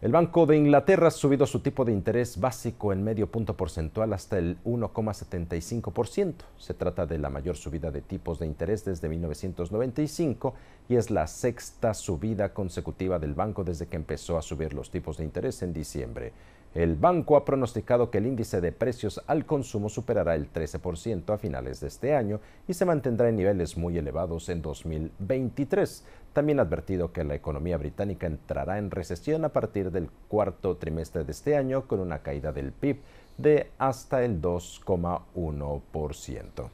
El Banco de Inglaterra ha subido su tipo de interés básico en medio punto porcentual hasta el 1,75%. Se trata de la mayor subida de tipos de interés desde 1995 y es la sexta subida consecutiva del banco desde que empezó a subir los tipos de interés en diciembre. El banco ha pronosticado que el índice de precios al consumo superará el 13% a finales de este año y se mantendrá en niveles muy elevados en 2023. También ha advertido que la economía británica entrará en recesión a partir del cuarto trimestre de este año con una caída del PIB de hasta el 2,1%.